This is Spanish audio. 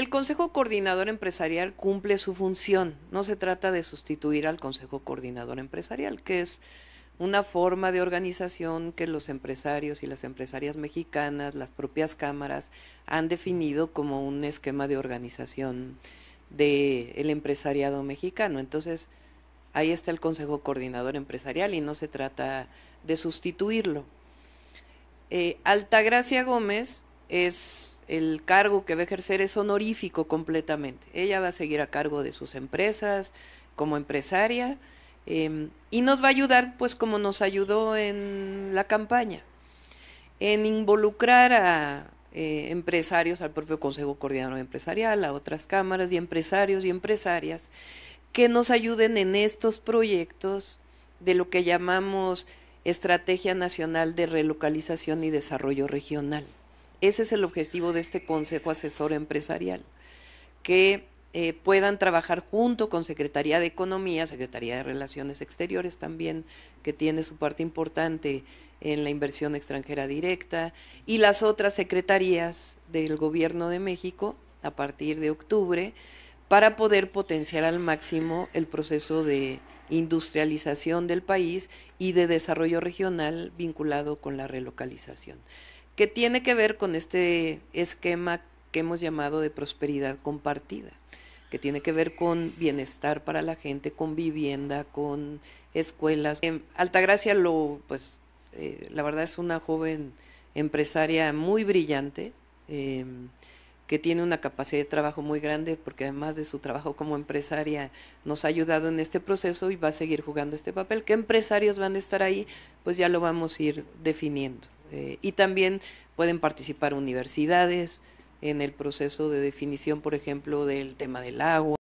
El Consejo Coordinador Empresarial cumple su función. No se trata de sustituir al Consejo Coordinador Empresarial, que es una forma de organización que los empresarios y las empresarias mexicanas, las propias cámaras, han definido como un esquema de organización del empresariado mexicano. Entonces, ahí está el Consejo Coordinador Empresarial y no se trata de sustituirlo. Eh, Altagracia Gómez es el cargo que va a ejercer es honorífico completamente. Ella va a seguir a cargo de sus empresas como empresaria em, y nos va a ayudar pues como nos ayudó en la campaña, en involucrar a eh, empresarios, al propio Consejo Coordinador Empresarial, a otras cámaras y empresarios y empresarias que nos ayuden en estos proyectos de lo que llamamos Estrategia Nacional de Relocalización y Desarrollo Regional. Ese es el objetivo de este Consejo Asesor Empresarial, que eh, puedan trabajar junto con Secretaría de Economía, Secretaría de Relaciones Exteriores también, que tiene su parte importante en la inversión extranjera directa, y las otras secretarías del Gobierno de México a partir de octubre, para poder potenciar al máximo el proceso de industrialización del país y de desarrollo regional vinculado con la relocalización que tiene que ver con este esquema que hemos llamado de prosperidad compartida, que tiene que ver con bienestar para la gente, con vivienda, con escuelas. En Altagracia lo, pues, eh, la verdad es una joven empresaria muy brillante. Em, que tiene una capacidad de trabajo muy grande, porque además de su trabajo como empresaria nos ha ayudado en este proceso y va a seguir jugando este papel. ¿Qué empresarios van a estar ahí? Pues ya lo vamos a ir definiendo. Eh, y también pueden participar universidades en el proceso de definición, por ejemplo, del tema del agua.